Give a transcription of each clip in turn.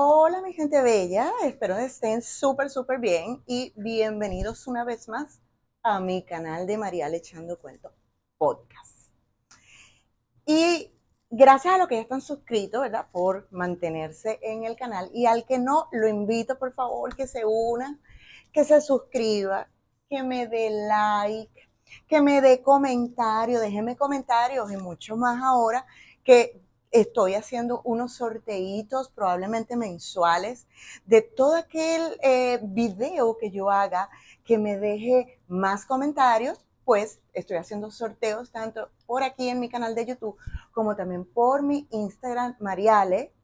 Hola mi gente bella, espero que estén súper súper bien y bienvenidos una vez más a mi canal de María Lechando Cuento Podcast. Y gracias a los que ya están suscritos, ¿verdad? Por mantenerse en el canal y al que no, lo invito por favor que se una, que se suscriba, que me dé like, que me dé comentario, déjenme comentarios y mucho más ahora que Estoy haciendo unos sorteitos probablemente mensuales de todo aquel eh, video que yo haga que me deje más comentarios, pues estoy haciendo sorteos tanto por aquí en mi canal de YouTube como también por mi Instagram Mariale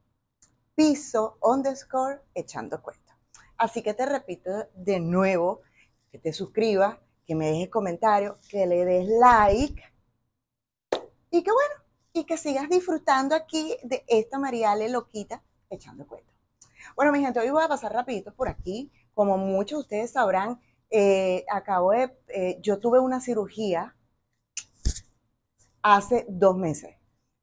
piso underscore echando cuenta. Así que te repito de nuevo que te suscribas, que me dejes comentarios, que le des like y que bueno, y que sigas disfrutando aquí de esta Mariale Loquita echando cuento. Bueno, mi gente, hoy voy a pasar rapidito por aquí. Como muchos de ustedes sabrán, eh, acabo de, eh, yo tuve una cirugía hace dos meses.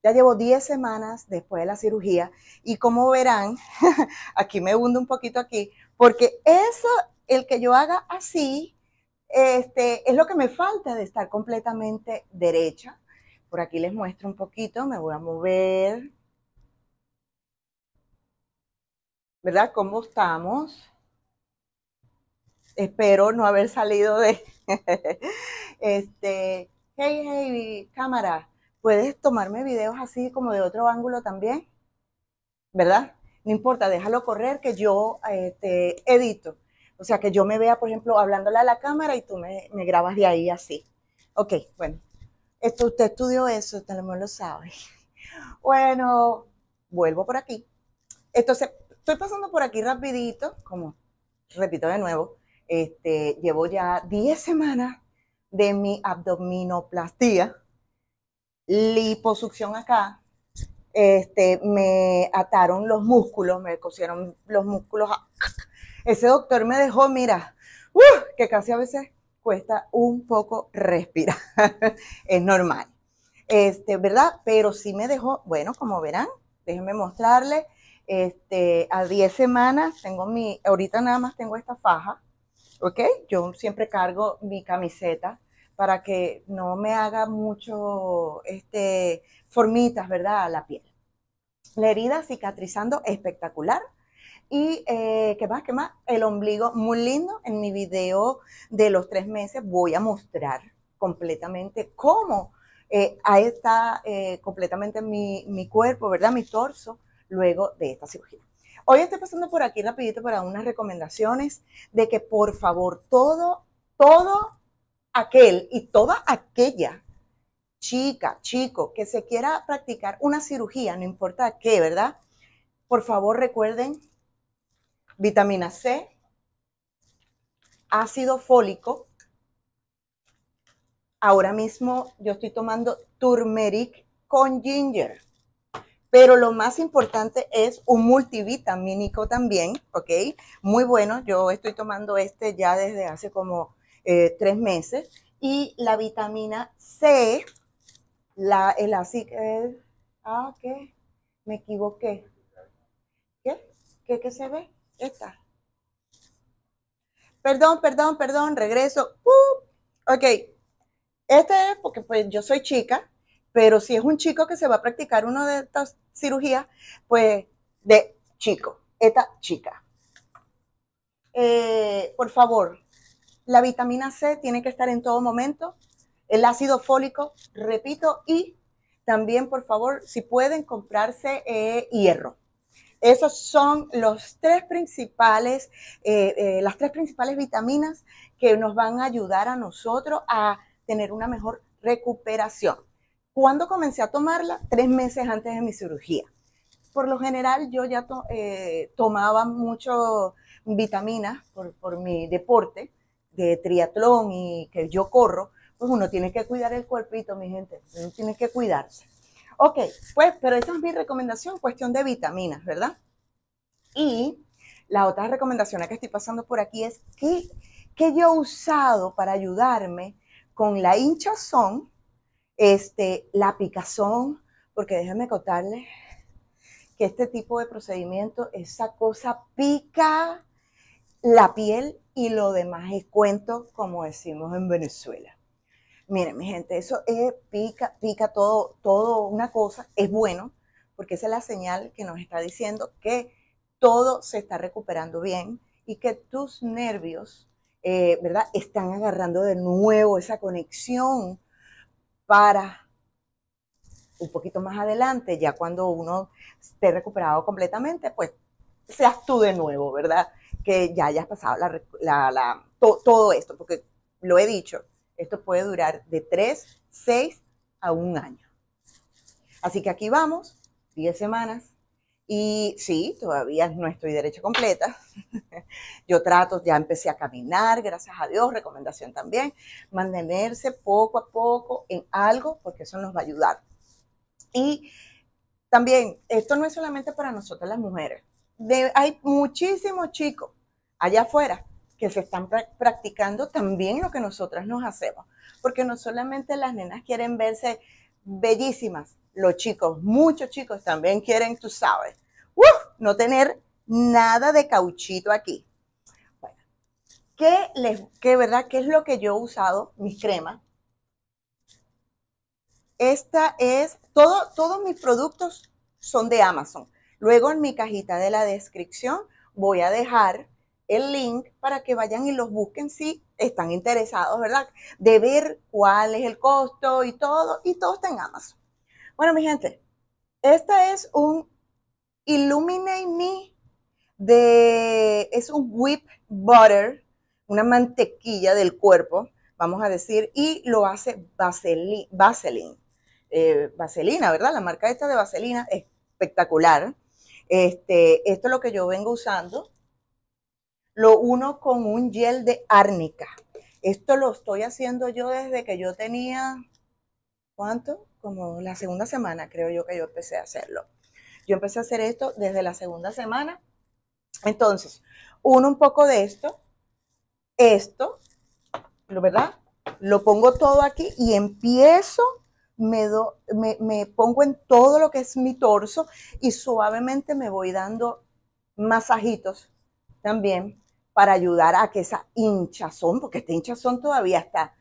Ya llevo 10 semanas después de la cirugía y como verán, aquí me hundo un poquito aquí, porque eso, el que yo haga así, este, es lo que me falta de estar completamente derecha, por aquí les muestro un poquito, me voy a mover. ¿Verdad? ¿Cómo estamos? Espero no haber salido de... este, hey, hey, cámara, ¿puedes tomarme videos así como de otro ángulo también? ¿Verdad? No importa, déjalo correr que yo este, edito. O sea, que yo me vea, por ejemplo, hablándole a la cámara y tú me, me grabas de ahí así. Ok, bueno, esto, usted estudió eso, usted lo sabe. Bueno, vuelvo por aquí. Entonces, estoy pasando por aquí rapidito, como repito de nuevo, este, llevo ya 10 semanas de mi abdominoplastía, liposucción acá, este, me ataron los músculos, me cosieron los músculos. Ah, ah, ese doctor me dejó, mira, uh, que casi a veces cuesta un poco respirar, es normal, este, ¿verdad? Pero sí me dejó, bueno, como verán, déjenme mostrarle este, a 10 semanas tengo mi, ahorita nada más tengo esta faja, ¿ok? Yo siempre cargo mi camiseta para que no me haga mucho, este, formitas, ¿verdad? A la piel. La herida cicatrizando espectacular, y eh, qué más, qué más, el ombligo muy lindo. En mi video de los tres meses voy a mostrar completamente cómo eh, ahí está eh, completamente mi, mi, cuerpo, ¿verdad? Mi torso luego de esta cirugía. Hoy estoy pasando por aquí rapidito para unas recomendaciones de que por favor todo, todo aquel y toda aquella chica, chico que se quiera practicar una cirugía, no importa qué, ¿verdad? Por favor recuerden vitamina C, ácido fólico. Ahora mismo yo estoy tomando turmeric con ginger. Pero lo más importante es un multivitamínico también, ¿ok? Muy bueno, yo estoy tomando este ya desde hace como eh, tres meses. Y la vitamina C, la, el ácido... ah, ¿qué? Me equivoqué. ¿Qué? ¿Qué que se ve? Esta. Perdón, perdón, perdón, regreso. Uh, ok. Este es porque pues yo soy chica, pero si es un chico que se va a practicar una de estas cirugías, pues de chico, esta chica. Eh, por favor, la vitamina C tiene que estar en todo momento, el ácido fólico, repito, y también, por favor, si pueden comprarse eh, hierro. Esos son los tres principales, eh, eh, las tres principales vitaminas que nos van a ayudar a nosotros a tener una mejor recuperación. ¿Cuándo comencé a tomarla? Tres meses antes de mi cirugía. Por lo general yo ya eh, tomaba mucho vitaminas por, por mi deporte de triatlón y que yo corro, pues uno tiene que cuidar el cuerpito, mi gente, uno tiene que cuidarse. Ok, pues, pero esa es mi recomendación, cuestión de vitaminas, ¿verdad? Y la otra recomendación que estoy pasando por aquí es que, que yo he usado para ayudarme con la hinchazón, este, la picazón, porque déjenme contarles que este tipo de procedimiento, esa cosa pica la piel y lo demás es cuento, como decimos en Venezuela. Miren, mi gente, eso pica, pica todo, todo una cosa, es bueno, porque esa es la señal que nos está diciendo que todo se está recuperando bien y que tus nervios, eh, ¿verdad? Están agarrando de nuevo esa conexión para un poquito más adelante, ya cuando uno esté recuperado completamente, pues seas tú de nuevo, ¿verdad? Que ya hayas pasado todo esto, porque lo he dicho, esto puede durar de 3, 6 a un año. Así que aquí vamos, 10 semanas. Y sí, todavía no estoy derecha completa. Yo trato, ya empecé a caminar, gracias a Dios, recomendación también, mantenerse poco a poco en algo, porque eso nos va a ayudar. Y también, esto no es solamente para nosotras las mujeres. hay muchísimos chicos allá afuera que se están practicando también lo que nosotras nos hacemos. Porque no solamente las nenas quieren verse bellísimas, los chicos, muchos chicos también quieren, tú sabes, ¡uh! no tener nada de cauchito aquí. Bueno, ¿qué, les, qué, verdad, ¿qué es lo que yo he usado? Mis cremas. Esta es, todo, todos mis productos son de Amazon. Luego en mi cajita de la descripción voy a dejar el link para que vayan y los busquen si están interesados, ¿verdad? De ver cuál es el costo y todo, y todo está en Amazon. Bueno, mi gente, esta es un Illuminate Me de, es un whip butter, una mantequilla del cuerpo, vamos a decir, y lo hace Vaseline, Vaseline. Eh, vaselina, ¿verdad? La marca esta de Vaselina es espectacular. Este, esto es lo que yo vengo usando lo uno con un gel de árnica. Esto lo estoy haciendo yo desde que yo tenía, ¿cuánto? Como la segunda semana, creo yo que yo empecé a hacerlo. Yo empecé a hacer esto desde la segunda semana. Entonces, uno un poco de esto, esto, ¿verdad? Lo pongo todo aquí y empiezo, me, me, me pongo en todo lo que es mi torso y suavemente me voy dando masajitos también para ayudar a que esa hinchazón, porque esta hinchazón todavía está,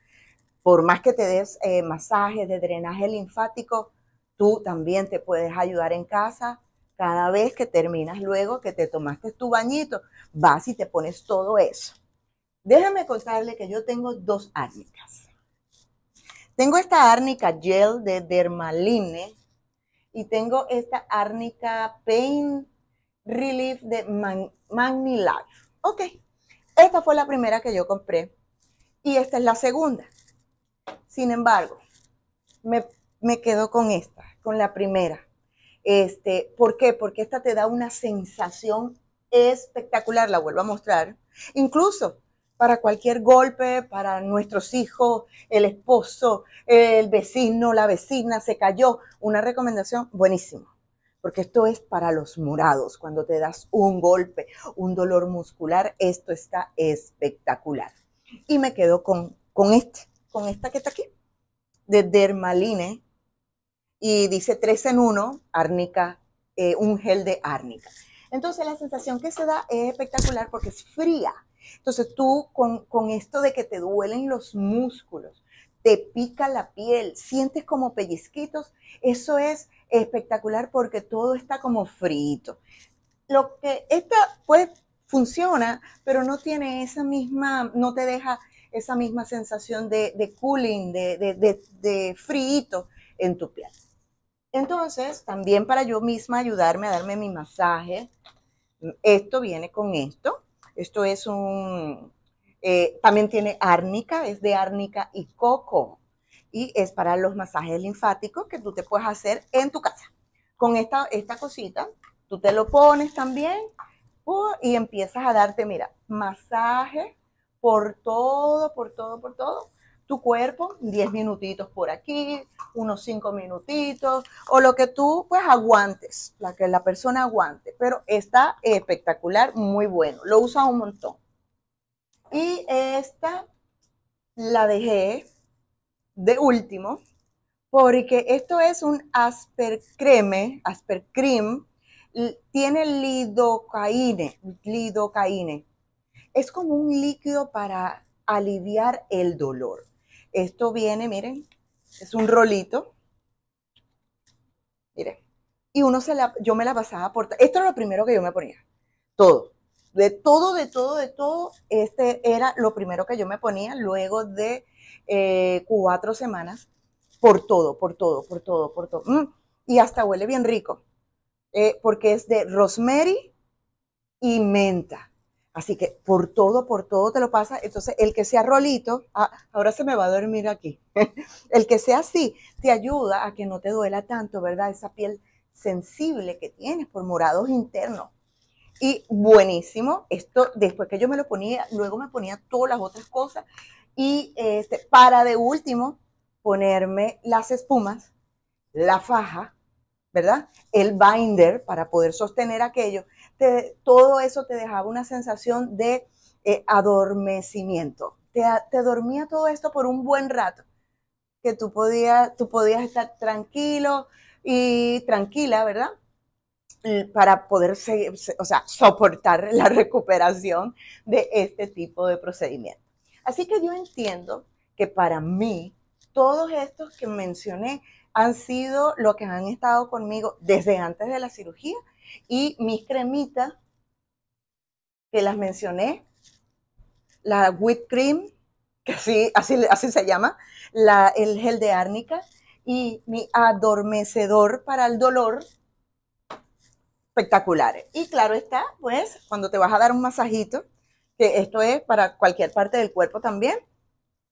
por más que te des eh, masajes de drenaje linfático, tú también te puedes ayudar en casa. Cada vez que terminas luego que te tomaste tu bañito, vas y te pones todo eso. Déjame contarle que yo tengo dos árnicas. Tengo esta árnica gel de Dermaline y tengo esta árnica Pain Relief de Magnilife. Ok, esta fue la primera que yo compré y esta es la segunda. Sin embargo, me, me quedo con esta, con la primera. Este, ¿Por qué? Porque esta te da una sensación espectacular, la vuelvo a mostrar. Incluso para cualquier golpe, para nuestros hijos, el esposo, el vecino, la vecina, se cayó. Una recomendación buenísima porque esto es para los morados. Cuando te das un golpe, un dolor muscular, esto está espectacular. Y me quedo con, con este, con esta que está aquí, de Dermaline. Y dice 3 en 1, árnica, eh, un gel de árnica. Entonces la sensación que se da es espectacular porque es fría. Entonces tú con, con esto de que te duelen los músculos, te pica la piel, sientes como pellizquitos, eso es espectacular porque todo está como frito. Lo que esta pues funciona, pero no tiene esa misma, no te deja esa misma sensación de, cooling, de, de, de, frito en tu piel. Entonces, también para yo misma ayudarme a darme mi masaje, esto viene con esto. Esto es un, eh, también tiene árnica, es de árnica y coco y es para los masajes linfáticos que tú te puedes hacer en tu casa. Con esta, esta cosita, tú te lo pones también uh, y empiezas a darte, mira, masaje por todo, por todo, por todo tu cuerpo, 10 minutitos por aquí, unos 5 minutitos, o lo que tú pues aguantes, la que la persona aguante, pero está espectacular, muy bueno, lo usa un montón. Y esta la dejé de último, porque esto es un aspercreme, cream, tiene lidocaíne, lidocaíne. Es como un líquido para aliviar el dolor. Esto viene, miren, es un rolito. Miren. Y uno se la, yo me la pasaba por, esto era lo primero que yo me ponía. Todo. De todo, de todo, de todo, este era lo primero que yo me ponía luego de eh, cuatro semanas, por todo, por todo, por todo, por todo. Mm. y hasta huele bien rico, eh, porque es de rosemary y menta. Así que por todo, por todo te lo pasa. Entonces, el que sea rolito, ah, ahora se me va a dormir aquí. el que sea así, te ayuda a que no te duela tanto, ¿verdad? Esa piel sensible que tienes por morados internos. Y buenísimo, esto después que yo me lo ponía, luego me ponía todas las otras cosas y este, para de último ponerme las espumas, la faja, ¿verdad? El binder para poder sostener aquello. todo eso te dejaba una sensación de eh, adormecimiento. Te, dormía todo esto por un buen rato, que tú podías, tú podías estar tranquilo y tranquila, ¿verdad? para poder o sea, soportar la recuperación de este tipo de procedimiento. Así que yo entiendo que para mí, todos estos que mencioné han sido lo que han estado conmigo desde antes de la cirugía y mis cremitas que las mencioné, la whipped cream, que así, así, se llama, el gel de árnica y mi adormecedor para el dolor, espectaculares. Y claro está, pues, cuando te vas a dar un masajito, esto es para cualquier parte del cuerpo también.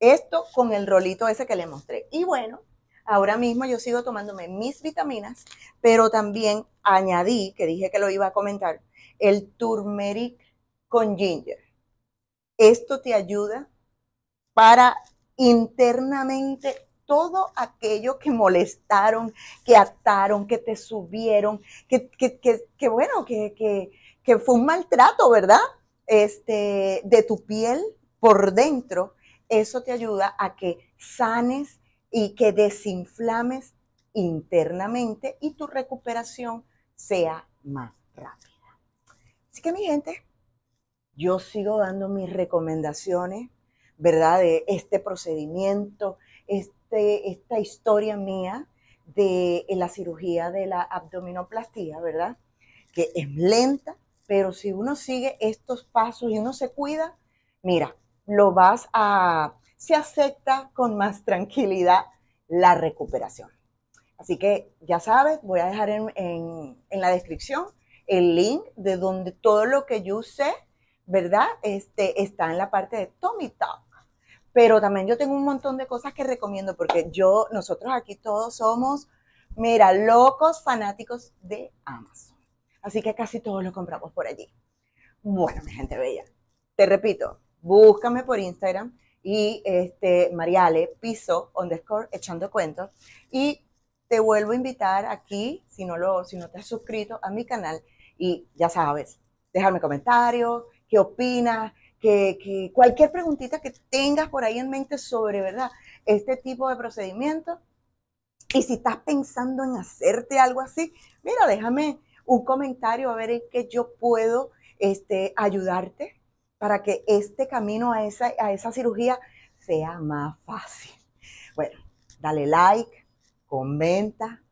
Esto con el rolito ese que le mostré. Y bueno, ahora mismo yo sigo tomándome mis vitaminas, pero también añadí, que dije que lo iba a comentar, el turmeric con ginger. Esto te ayuda para internamente todo aquello que molestaron, que ataron, que te subieron, que, bueno, que fue un maltrato, ¿verdad? este, de tu piel por dentro, eso te ayuda a que sanes y que desinflames internamente y tu recuperación sea más rápida. Así que mi gente, yo sigo dando mis recomendaciones, ¿verdad? De este procedimiento, este, esta historia mía de la cirugía de la abdominoplastía, ¿verdad? Que es lenta, pero si uno sigue estos pasos y uno se cuida, mira, lo vas a, se acepta con más tranquilidad la recuperación. Así que ya sabes, voy a dejar en, la descripción el link de donde todo lo que yo sé, ¿verdad? Este, está en la parte de Tommy Talk. Pero también yo tengo un montón de cosas que recomiendo porque yo, nosotros aquí todos somos, mira, locos fanáticos de Amazon. Así que casi todos lo compramos por allí. Bueno, mi gente bella, te repito, búscame por Instagram y este, Mariale, piso, underscore, echando cuentos. Y te vuelvo a invitar aquí, si no, lo, si no te has suscrito a mi canal, y ya sabes, déjame comentarios, qué opinas, que, cualquier preguntita que tengas por ahí en mente sobre, ¿verdad? Este tipo de procedimiento. Y si estás pensando en hacerte algo así, mira, déjame, un comentario a ver en qué yo puedo este, ayudarte para que este camino a esa, a esa cirugía sea más fácil. Bueno, dale like, comenta,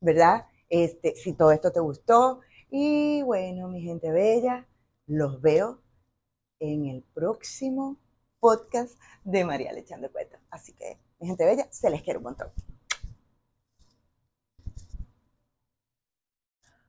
¿verdad? Este, si todo esto te gustó. Y bueno, mi gente bella, los veo en el próximo podcast de María Lechando Cuenta. Así que, mi gente bella, se les quiere un montón.